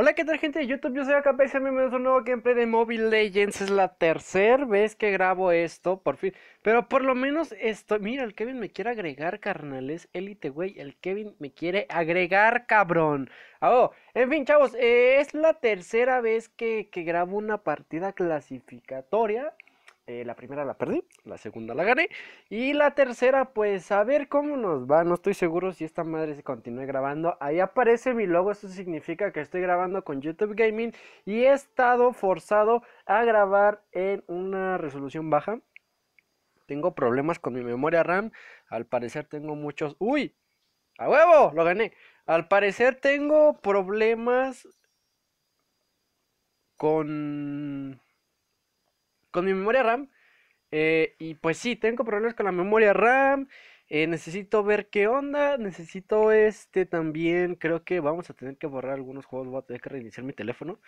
Hola, ¿qué tal gente de YouTube? Yo soy AKP y bienvenidos a un nuevo gameplay de Mobile Legends. Es la tercera vez que grabo esto, por fin. Pero por lo menos esto... Mira, el Kevin me quiere agregar, carnales. Elite, güey. El Kevin me quiere agregar, cabrón. Ah, oh, en fin, chavos. Eh, es la tercera vez que, que grabo una partida clasificatoria. Eh, la primera la perdí, la segunda la gané. Y la tercera, pues a ver cómo nos va. No estoy seguro si esta madre se continúe grabando. Ahí aparece mi logo, eso significa que estoy grabando con YouTube Gaming. Y he estado forzado a grabar en una resolución baja. Tengo problemas con mi memoria RAM. Al parecer tengo muchos... ¡Uy! ¡A huevo! Lo gané. Al parecer tengo problemas con con mi memoria RAM. Eh, y pues sí, tengo problemas con la memoria RAM. Eh, necesito ver qué onda. Necesito este también. Creo que vamos a tener que borrar algunos juegos. Voy a tener que reiniciar mi teléfono.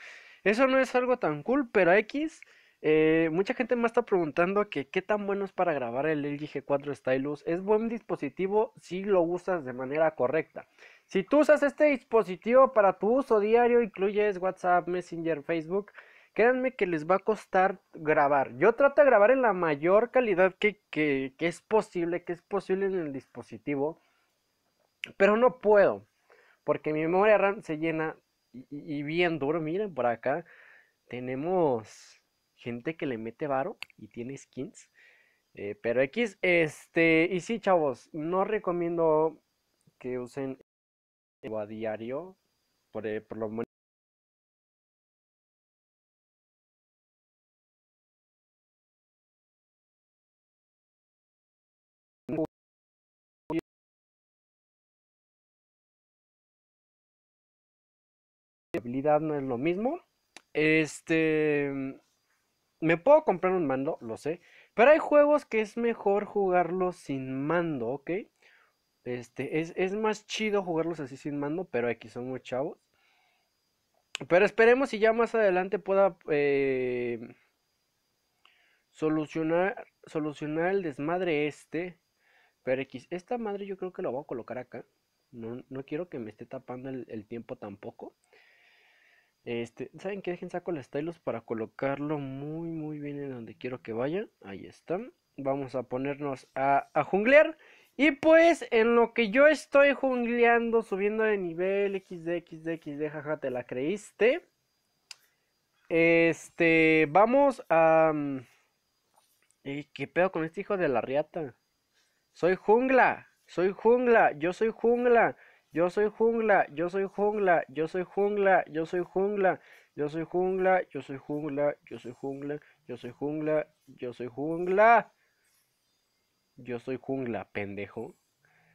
Eso no es algo tan cool, pero X. Eh, mucha gente me está preguntando que qué tan bueno es para grabar el LG G4 Stylus. Es buen dispositivo si lo usas de manera correcta. Si tú usas este dispositivo para tu uso diario, incluyes WhatsApp, Messenger, Facebook créanme que les va a costar grabar. Yo trato de grabar en la mayor calidad que, es posible, que es posible en el dispositivo, pero no puedo, porque mi memoria RAM se llena y, bien duro, miren por acá, tenemos gente que le mete varo y tiene skins. Eh, pero X, este, y sí, chavos, no recomiendo que usen a diario, por, eh, por lo menos no es lo mismo. Este. Mm, me puedo comprar un mando, lo sé. Pero hay juegos que es mejor jugarlos sin mando, ¿ok? Este, es, más chido jugarlos así sin mando, pero aquí son muy chavos. Pero esperemos si ya más adelante pueda eh, solucionar, solucionar el desmadre este. Pero X, esta madre yo creo que la voy a colocar acá. No, no quiero que me esté tapando el tiempo tampoco. Este, ¿saben qué? Dejen saco el stylus para colocarlo muy muy bien en donde quiero que vaya. Ahí está. Vamos a ponernos a, a junglear. Y pues en lo que yo estoy jungleando, subiendo de nivel XD, XD, XD, jaja, te la creíste. Este, vamos a... Mm, eh, ¿Qué pedo con este hijo de la riata? Soy jungla, soy jungla, yo soy jungla. Yo soy jungla, yo soy jungla, yo soy jungla, yo soy jungla, yo soy jungla, yo soy jungla, yo soy jungla, yo soy jungla, yo soy jungla. Yo soy jungla, pendejo.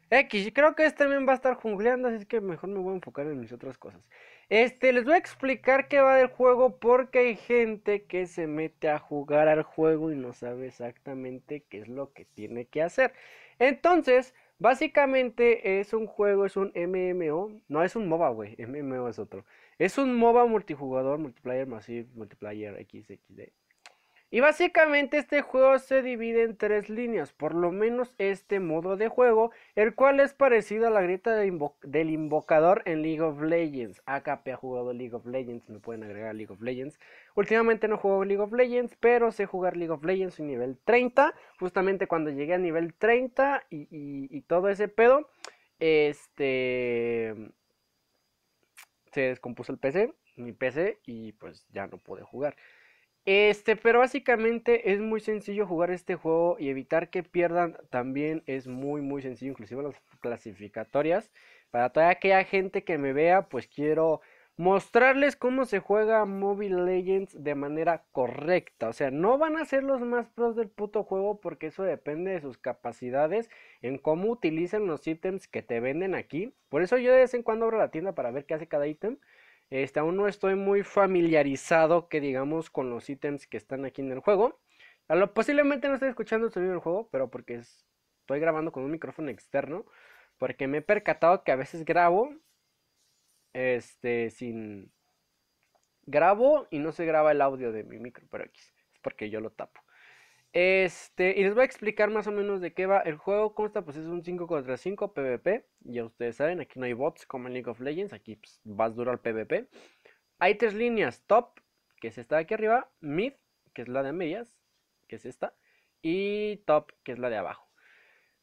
X, creo que este también va a estar jungleando, así que mejor me voy a enfocar en mis otras cosas. Este, les voy a explicar qué va del juego porque hay gente que se mete a jugar al juego y no sabe exactamente qué es lo que tiene que hacer. Entonces, Básicamente es un juego, es un MMO. No, es un MOBA, güey. MMO es otro. Es un MOBA multijugador, multiplayer, masivo, multiplayer, XXD. Y básicamente este juego se divide en tres líneas, por lo menos este modo de juego, el cual es parecido a la grieta del invocador en League of Legends. AKP ha jugado League of Legends, me pueden agregar League of Legends. Últimamente no juego League of Legends, pero sé jugar League of Legends en nivel 30, justamente cuando llegué a nivel 30 y, todo ese pedo, este... Se descompuso el PC, mi PC, y pues ya no pude jugar. Este, pero básicamente es muy sencillo jugar este juego y evitar que pierdan también es muy muy sencillo, inclusive las clasificatorias. Para toda aquella gente que me vea, pues quiero mostrarles cómo se juega Mobile Legends de manera correcta. O sea, no van a ser los más pros del puto juego porque eso depende de sus capacidades en cómo utilizan los ítems que te venden aquí. Por eso yo de vez en cuando abro la tienda para ver qué hace cada ítem. Este, aún no estoy muy familiarizado, que digamos, con los ítems que están aquí en el juego. lo, posiblemente no estoy escuchando el sonido del juego, pero porque estoy grabando con un micrófono externo. Porque me he percatado que a veces grabo. Este, sin. Grabo y no se graba el audio de mi micro, pero X. Es porque yo lo tapo. Este, y les voy a explicar más o menos de qué va. El juego consta, pues es un 5 contra 5 PvP. Ya ustedes saben, aquí no hay bots como en League of Legends. Aquí pues, vas duro al PvP. Hay tres líneas: top, que es esta de aquí arriba, mid, que es la de medias, que es esta, y top, que es la de abajo.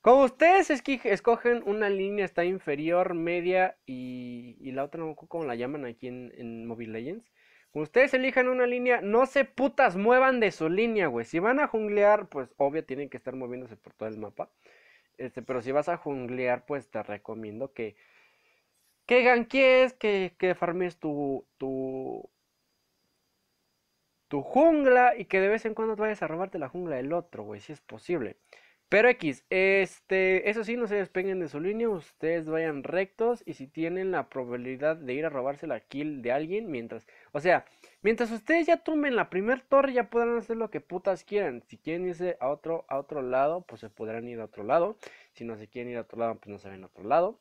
Como ustedes escogen una línea, está inferior, media y, la otra, no cómo la llaman aquí en, en Mobile Legends. Ustedes elijan una línea, no se putas muevan de su línea, güey. Si van a junglear, pues obvio tienen que estar moviéndose por todo el mapa. Este, pero si vas a junglear, pues te recomiendo que que ganquies, que, que farmes tu, tu, tu jungla y que de vez en cuando te vayas a robarte la jungla del otro, güey, si es posible. Pero X, este, eso sí, no se despeguen de su línea, ustedes vayan rectos y si tienen la probabilidad de ir a robarse la kill de alguien, mientras, o sea, mientras ustedes ya tomen la primer torre ya podrán hacer lo que putas quieran. Si quieren irse a otro, a otro lado, pues se podrán ir a otro lado. Si no se quieren ir a otro lado, pues no se ven a otro lado.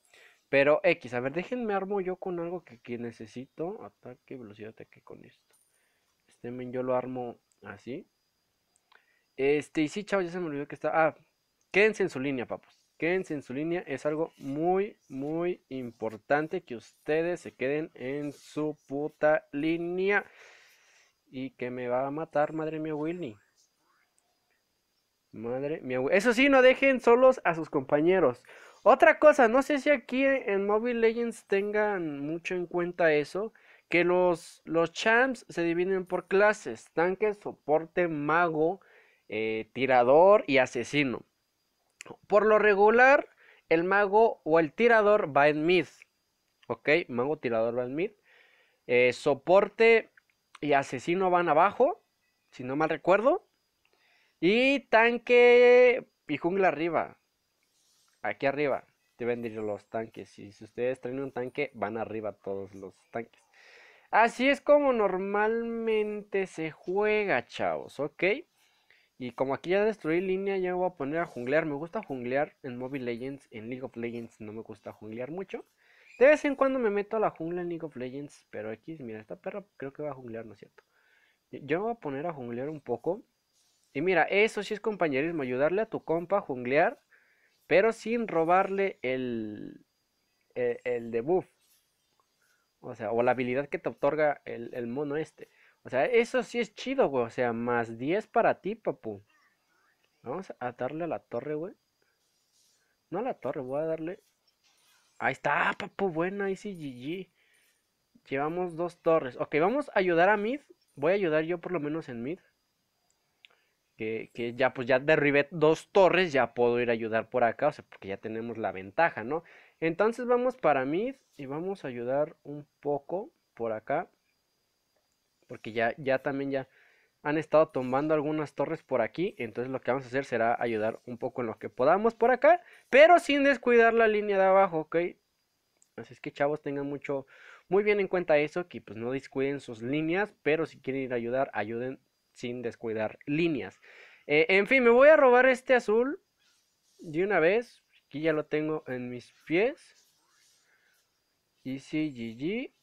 Pero X, a ver, déjenme armo yo con algo que, que necesito. Ataque, velocidad, ataque con esto. Este men yo lo armo así. Este, y sí, chao, ya se me olvidó que está. Ah, Quédense en su línea, papos. Quédense en su línea. Es algo muy, muy importante que ustedes se queden en su puta línea. Y que me va a matar, madre mía, Willy. Madre mía, Eso sí, no dejen solos a sus compañeros. Otra cosa, no sé si aquí en Mobile Legends tengan mucho en cuenta eso, que los, los champs se dividen por clases, tanque, soporte, mago, eh, tirador y asesino. Por lo regular, el mago o el tirador va en mid. Ok, mago, tirador va en mid. Eh, soporte y asesino van abajo, si no mal recuerdo. Y tanque y jungla arriba. Aquí arriba deben ir los tanques. Y si ustedes traen un tanque, van arriba todos los tanques. Así es como normalmente se juega, chavos, ¿ok? Y como aquí ya destruí línea, ya me voy a poner a junglear. Me gusta junglear en Mobile Legends, en League of Legends no me gusta junglear mucho. De vez en cuando me meto a la jungla en League of Legends, pero aquí, mira, esta perra creo que va a junglear, ¿no es cierto? Yo me voy a poner a junglear un poco. Y mira, eso sí es compañerismo, ayudarle a tu compa a junglear, pero sin robarle el, e, el, debuff. O sea, o la habilidad que te otorga el mono este. O sea, eso sí es chido, güey. O sea, más 10 para ti, papu. Vamos a darle a la torre, güey. No a la torre, voy a darle. Ahí está, papu. Bueno, ahí sí, GG. Llevamos dos torres. Ok, vamos a ayudar a mid. Voy a ayudar yo por lo menos en mid. Que, que, ya pues ya derribé dos torres, ya puedo ir a ayudar por acá, o sea, porque ya tenemos la ventaja, ¿no? Entonces vamos para mid y vamos a ayudar un poco por acá porque ya, ya también ya han estado tomando algunas torres por aquí, entonces lo que vamos a hacer será ayudar un poco en lo que podamos por acá, pero sin descuidar la línea de abajo, ¿ok? Así es que chavos tengan mucho, muy bien en cuenta eso, que pues no descuiden sus líneas, pero si quieren ir a ayudar, ayuden sin descuidar líneas. Eh, en fin, me voy a robar este azul de una vez, aquí ya lo tengo en mis pies. Easy GG.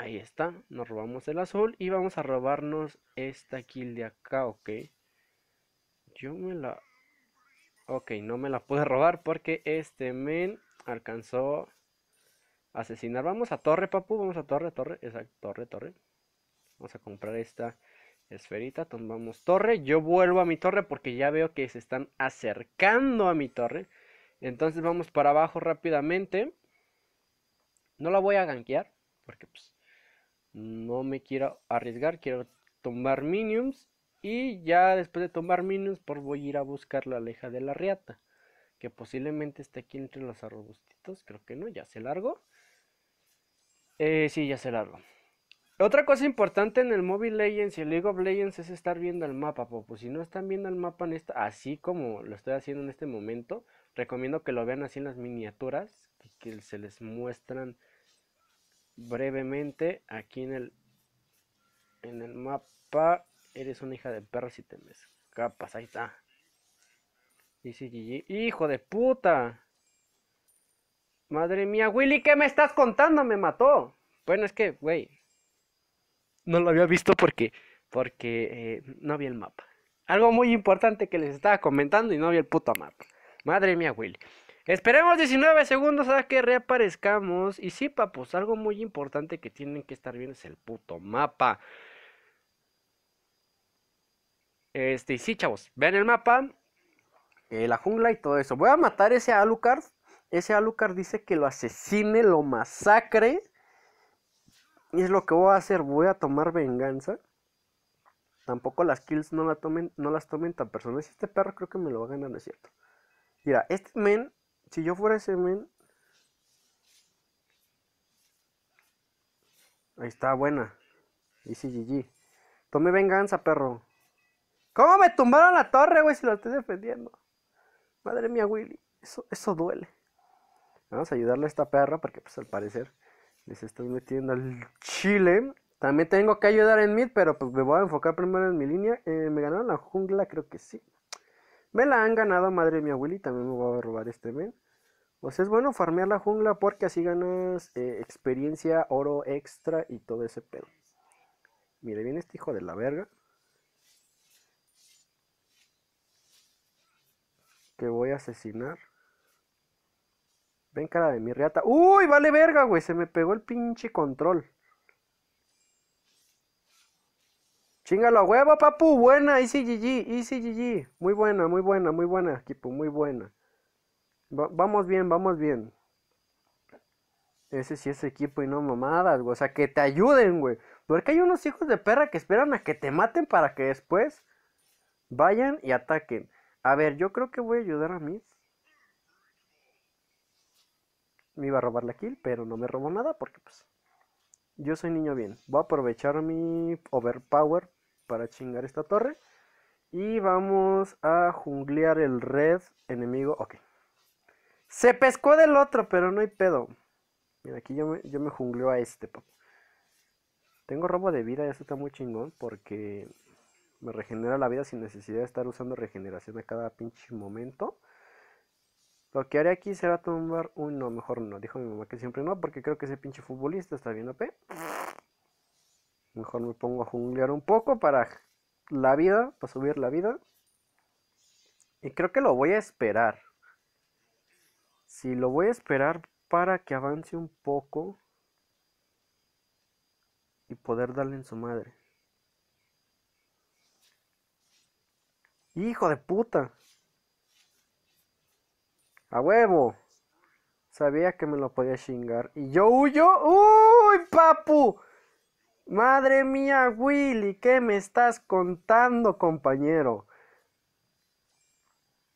Ahí está, nos robamos el azul y vamos a robarnos esta kill de acá, ok. Yo me la... Ok, no me la pude robar porque este men alcanzó asesinar. Vamos a torre, papu, vamos a torre, torre, exacto, torre, torre. Vamos a comprar esta esferita, tomamos torre. Yo vuelvo a mi torre porque ya veo que se están acercando a mi torre. Entonces vamos para abajo rápidamente. No la voy a ganquear porque pues no me quiero arriesgar, quiero tomar minions. Y ya después de tomar minions, voy a ir a buscar la aleja de la riata. Que posiblemente esté aquí entre los arrobustitos. Creo que no, ya se largo. Eh, sí, ya se largo. Otra cosa importante en el Mobile Legends y el League of Legends es estar viendo el mapa, Pues Si no están viendo el mapa en esta, así como lo estoy haciendo en este momento, recomiendo que lo vean así en las miniaturas, que se les muestran brevemente aquí en el, en el mapa. Eres una hija de perro si te me escapas. Ahí está. Dice Gigi. ¡Hijo de puta! Madre mía, Willy, ¿qué me estás contando? Me mató. Bueno, es que, güey. No lo había visto porque. Porque eh, no había el mapa. Algo muy importante que les estaba comentando y no había el puto mapa. Madre mía, Willy. Esperemos 19 segundos a que reaparezcamos. Y sí, papos, algo muy importante que tienen que estar bien es el puto mapa. Este, y sí, chavos, vean el mapa. Eh, la jungla y todo eso. Voy a matar ese Alucard. Ese Alucard dice que lo asesine, lo masacre. Y es lo que voy a hacer. Voy a tomar venganza. Tampoco las kills no, la tomen, no las tomen tan personas Este perro creo que me lo va a ganar, ¿no es cierto? Mira, este men si yo fuera ese men, ahí está buena, y GG. Tome venganza, perro. ¿Cómo me tumbaron la torre, güey, si la estoy defendiendo? Madre mía, Willy, eso, eso duele. Vamos a ayudarle a esta perra porque, pues, al parecer, les estoy metiendo al chile. También tengo que ayudar en mid, pero pues me voy a enfocar primero en mi línea. Eh, ¿Me ganaron la jungla? Creo que sí. Me la han ganado, madre mi abuelita, también me voy a robar este men. Pues es bueno farmear la jungla porque así ganas eh, experiencia, oro extra y todo ese pedo. Mire, bien este hijo de la verga. Que voy a asesinar. Ven cara de mi reata. ¡Uy! Vale verga, güey. Se me pegó el pinche control. Chingalo a huevo, papu. Buena, Easy GG, Easy GG. Muy buena, muy buena, muy buena, equipo, muy buena. vamos bien, vamos bien. Ese sí es equipo y no mamadas, güey. O sea, que te ayuden, güey. Porque hay unos hijos de perra que esperan a que te maten para que después vayan y ataquen. A ver, yo creo que voy a ayudar a mí. Me iba a robar la kill, pero no me robó nada porque pues yo soy niño bien. Voy a aprovechar mi overpower para chingar esta torre. Y vamos a junglear el red enemigo. Ok. Se pescó del otro, pero no hay pedo. Mira, aquí yo me, yo jungleo a este, Tengo robo de vida, eso está muy chingón porque me regenera la vida sin necesidad de estar usando regeneración a cada pinche momento. Lo que haré aquí será tomar un no, mejor no. Dijo mi mamá que siempre no, porque creo que ese pinche futbolista está bien OP. Mejor me pongo a junglear un poco para la vida, para subir la vida. Y creo que lo voy a esperar. Si lo voy a esperar para que avance un poco y poder darle en su madre. Hijo de puta. A huevo. Sabía que me lo podía chingar. Y yo huyo. ¡Uy, papu! Madre mía, Willy, ¿qué me estás contando, compañero?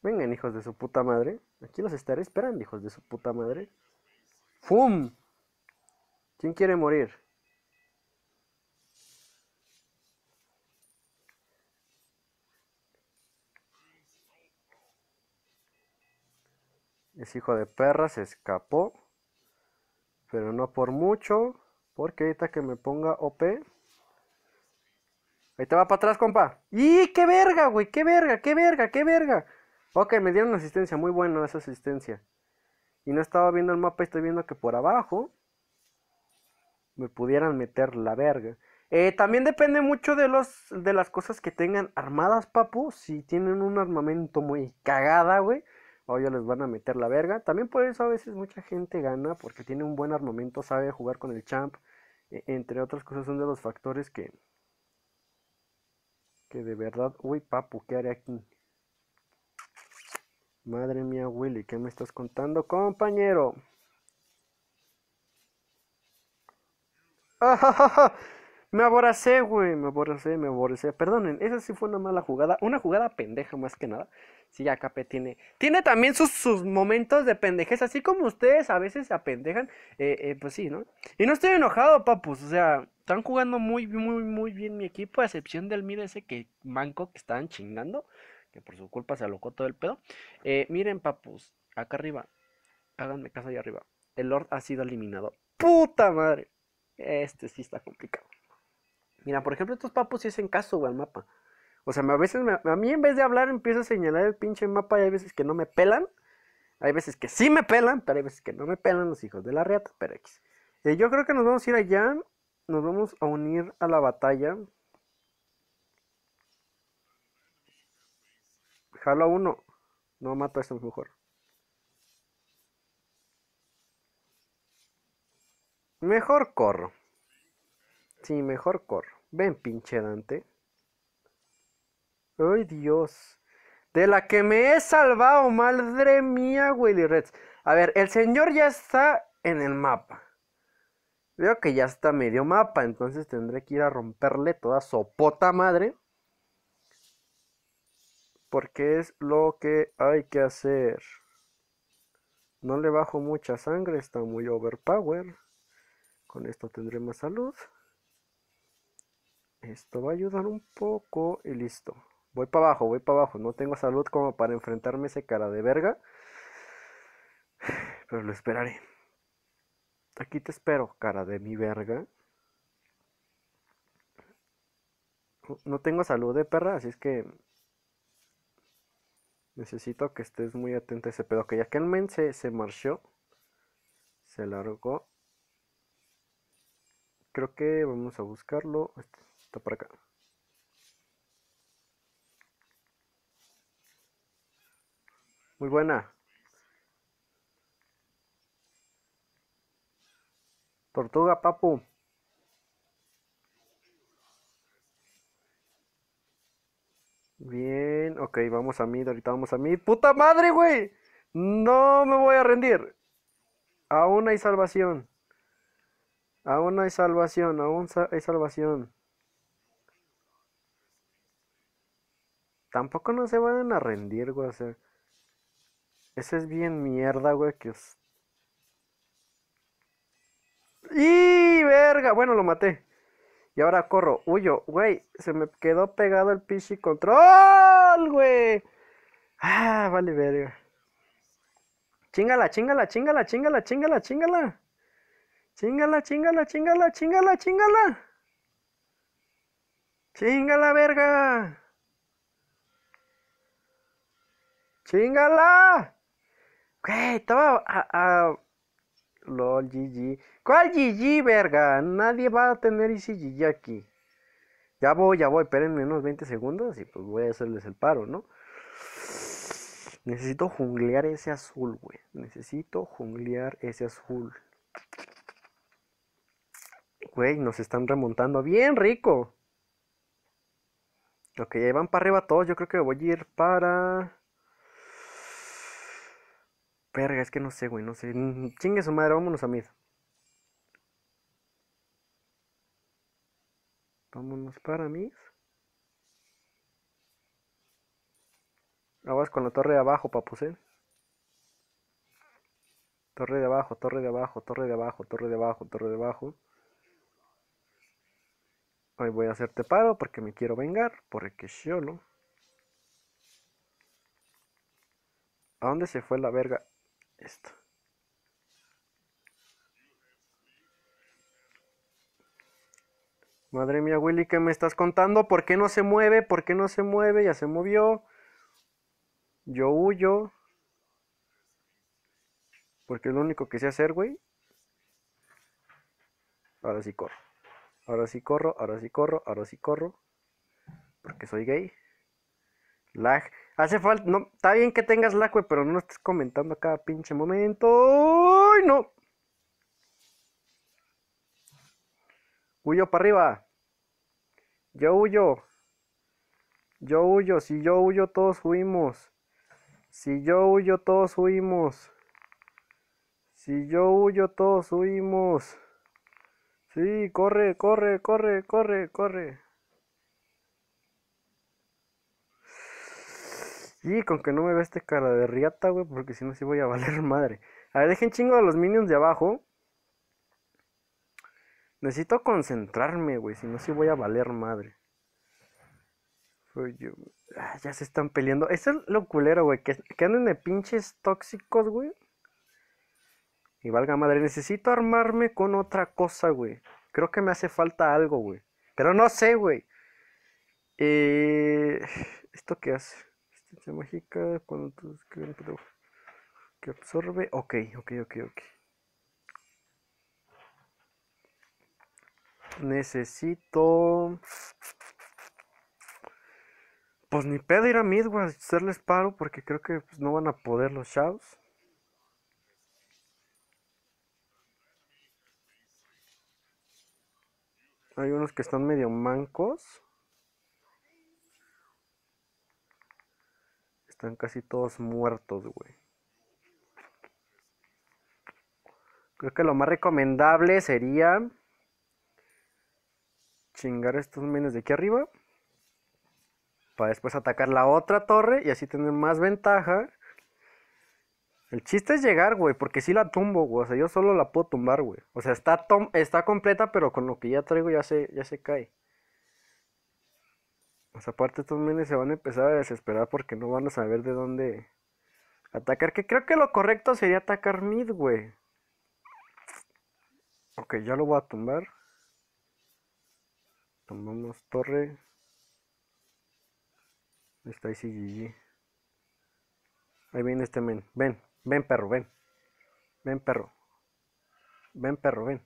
Vengan, hijos de su puta madre. Aquí los estaré esperando, hijos de su puta madre. ¡Fum! ¿Quién quiere morir? es hijo de perra se escapó, pero no por mucho. Porque ahorita que me ponga OP. Ahí te va para atrás, compa. ¡Y qué verga, güey! ¡Qué verga, qué verga, qué verga! Ok, me dieron una asistencia. Muy buena esa asistencia. Y no estaba viendo el mapa. Estoy viendo que por abajo me pudieran meter la verga. Eh, también depende mucho de, los, de las cosas que tengan armadas, papu. Si tienen un armamento muy cagada, güey o ya les van a meter la verga. También por eso a veces mucha gente gana porque tiene un buen armamento, sabe jugar con el champ, e, entre otras cosas son de los factores que que de verdad, uy papu, ¿qué haré aquí? Madre mía, Willy, ¿qué me estás contando, compañero? ¡Ah, ja, ja, ja! Me aboracé, güey, me aboracé, me aboracé. Perdonen, esa sí fue una mala jugada. Una jugada pendeja más que nada. Sí, AKP tiene. Tiene también sus, momentos de pendejez. Así como ustedes a veces se apendejan. Eh, eh, pues sí, ¿no? Y no estoy enojado, papus. O sea, están jugando muy, muy, muy bien mi equipo. A excepción del mire ese que manco que estaban chingando. Que por su culpa se alocó todo el pedo. Eh, miren, papus. Acá arriba. Háganme caso ahí arriba. El Lord ha sido eliminado. ¡Puta madre! Este sí está complicado. Mira, por ejemplo, estos papos sí hacen caso, güey, al mapa. O sea, a veces a mí en vez de hablar empiezo a señalar el pinche mapa y hay veces que no me pelan. Hay veces que sí me pelan, pero hay veces que no me pelan los hijos de la reata, pero X. yo creo que nos vamos a ir allá, nos vamos a unir a la batalla. Jalo a uno. No mato a este mejor. Mejor corro. Sí, mejor corro. Ven, pinche Dante. Ay, Dios. De la que me he salvado, madre mía, Willy Reds. A ver, el señor ya está en el mapa. Veo que ya está medio mapa, entonces tendré que ir a romperle toda sopota madre. Porque es lo que hay que hacer. No le bajo mucha sangre, está muy overpower. Con esto tendré más salud. Esto va a ayudar un poco y listo. Voy para abajo, voy para abajo. No tengo salud como para enfrentarme a ese cara de verga. Pero lo esperaré. Aquí te espero, cara de mi verga. No tengo salud de eh, perra, así es que necesito que estés muy atento a ese pedo. Que ya que el men se, marchó, se largó. Creo que vamos a buscarlo. Este por acá. Muy buena. Tortuga, papu. Bien, ok, vamos a mid, ahorita vamos a mid. ¡Puta madre, güey! No me voy a rendir. Aún hay salvación. Aún hay salvación, aún hay salvación. Tampoco no se van a rendir, güey. ese es bien mierda, güey, ¡Y verga! Bueno, lo maté. Y ahora corro, huyo, güey. Se me quedó pegado el pichi control, güey. Ah, vale, verga. Chingala, chingala, chingala, chingala, chingala, chingala. Chingala, chingala, chingala, chingala, chingala. Chingala, verga. ¡Chingala! Güey, estaba a, LOL, GG. ¿Cuál GG, verga? Nadie va a tener ese GG aquí. Ya voy, ya voy, espérenme unos 20 segundos y pues voy a hacerles el paro, ¿no? Necesito junglear ese azul, güey. Necesito junglear ese azul. Güey, nos están remontando bien rico. Ok, ahí van para arriba todos. Yo creo que voy a ir para... Verga, es que no sé, güey, no sé. Mm, chingue su madre, vámonos a mid. Vámonos para mid. Aguas con la torre de abajo, papus, eh. Torre de abajo, torre de abajo, torre de abajo, torre de abajo, torre de abajo. Hoy voy a hacerte paro porque me quiero vengar, porque yo no. ¿A dónde se fue la verga? Esto. Madre mía, Willy, ¿qué me estás contando? ¿Por qué no se mueve? ¿Por qué no se mueve? Ya se movió. Yo huyo. Porque lo único que sé hacer, güey. Ahora sí corro. Ahora sí corro, ahora sí corro, ahora sí corro. Porque soy gay. Lag. Hace falta, no, está bien que tengas la güey, pero no estés comentando cada pinche momento. ¡Ay, no! Huyo para arriba. Yo huyo. Yo huyo. Si yo huyo, todos huimos. Si yo huyo, todos huimos. Si yo huyo, todos huimos. Sí, corre, corre, corre, corre, corre. Y con que no me vea este cara de riata, güey, porque si no, sí voy a valer madre. A ver, dejen chingo a los minions de abajo. Necesito concentrarme, güey, si no, sí voy a valer madre. Ah, ya se están peleando. Eso es lo culero, güey, que, que anden de pinches tóxicos, güey. Y valga madre, necesito armarme con otra cosa, güey. Creo que me hace falta algo, güey. Pero no sé, güey. Eh, ¿Esto qué hace? se mágica cuando tú escribes que absorbe. Ok, ok, ok, ok. Necesito. Pues ni pedo ir a voy a hacerles paro porque creo que pues, no van a poder los chavos. Hay unos que están medio mancos. Están casi todos muertos, güey. Creo que lo más recomendable sería chingar estos menes de aquí arriba. Para después atacar la otra torre y así tener más ventaja. El chiste es llegar, güey, porque si la tumbo, güey. O sea, yo solo la puedo tumbar, güey. O sea, está, está completa, pero con lo que ya traigo ya ya se cae. Pues aparte estos menes se van a empezar a desesperar porque no van a saber de dónde atacar. Que creo que lo correcto sería atacar mid, güey. Ok, ya lo voy a tumbar. Tomamos torre. Está ahí Ahí viene este men. Ven, ven perro, ven. Ven perro. Ven perro, ven.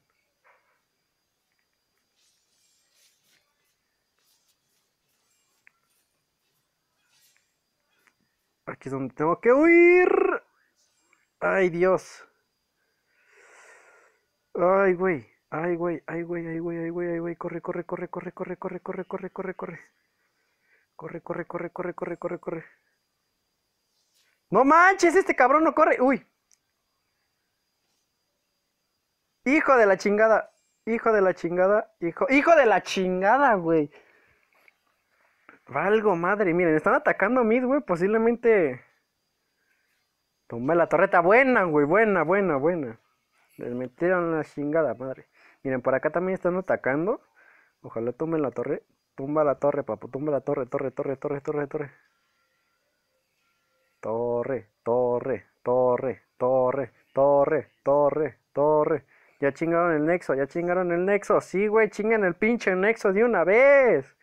Aquí es donde tengo que huir. Ay, Dios. Ay, güey. Ay, güey. Ay, güey. Ay, güey. Ay, güey. Ay, güey. Corre, corre, corre, corre, corre, corre, corre, corre, corre, corre. Corre, corre, corre, corre, corre, corre, corre. No manches, este cabrón no corre. Uy. Hijo de la chingada. Hijo de la chingada. Hijo, hijo de la chingada, güey. Valgo madre, miren, están atacando a mid, güey. Posiblemente. Tumba la torreta. Buena, güey. Buena, buena, buena. Les metieron la chingada, madre. Miren, por acá también están atacando. Ojalá tomen la torre. Tumba la torre, papu, Tumba la torre, torre, torre, torre, torre, torre. Torre, torre, torre, torre, torre, torre, torre. Ya chingaron el nexo, ya chingaron el nexo. Sí, güey, chingan el pinche nexo de una vez.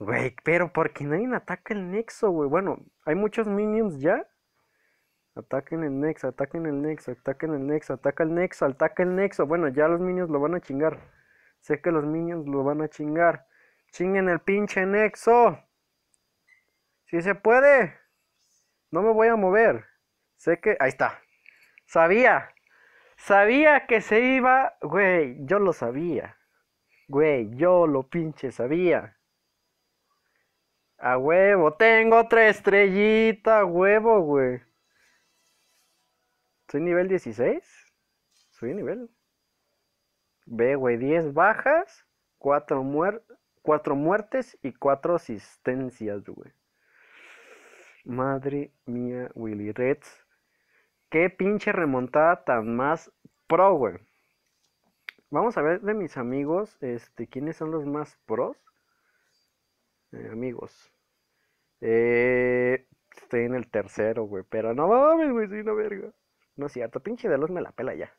Güey, pero por qué nadie ataca el nexo, güey. Bueno, hay muchos minions ya. Ataquen el nexo, ataquen el nexo, ataquen el nexo, ataca el nexo, ataca el nexo. Bueno, ya los minions lo van a chingar. Sé que los minions lo van a chingar. Chinguen el pinche nexo. Si se puede. No me voy a mover. Sé que... Ahí está. Sabía. Sabía que se iba... Güey, yo lo sabía. Güey, yo lo pinche sabía. A huevo, tengo otra estrellita, a huevo, güey. ¿Soy nivel 16? Soy nivel. Ve, güey, 10 bajas, 4, muertes y 4 asistencias, güey. Madre mía, Willy Reds. Qué pinche remontada tan más pro, güey. Vamos a ver de mis amigos, este, quiénes son los más pros. Eh, amigos. Eh, estoy en el tercero, güey. Pero no mames, güey, soy una verga. No es cierto, pinche de los me la pela ya.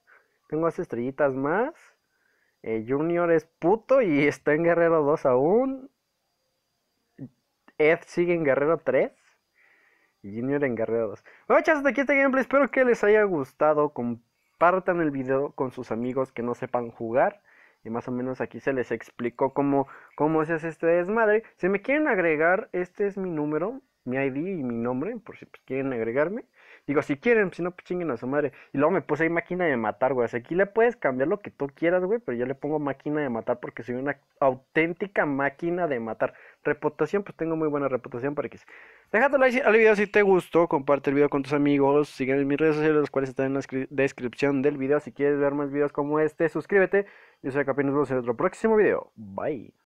Tengo más estrellitas más. Eh, Junior es puto y está en Guerrero 2 aún. Ed sigue en Guerrero 3. Junior en Guerrero 2. Bueno, chas, hasta aquí este gameplay. Espero que les haya gustado. Compartan el video con sus amigos que no sepan jugar y más o menos aquí se les explicó cómo, cómo se hace este desmadre. Si me quieren agregar, este es mi número, mi ID y mi nombre, por si quieren agregarme. Digo, si quieren, si no, pues chinguen a su madre. Y luego me puse ahí máquina de matar, güey. O sea, aquí le puedes cambiar lo que tú quieras, güey, pero yo le pongo máquina de matar porque soy una auténtica máquina de matar. Reputación, pues tengo muy buena reputación para que... tu like al video si te gustó, comparte el video con tus amigos, sígueme en mis redes sociales, las cuales están en la descripción del video. Si quieres ver más videos como este, suscríbete. Yo soy Capi, nos vemos en otro próximo video. Bye.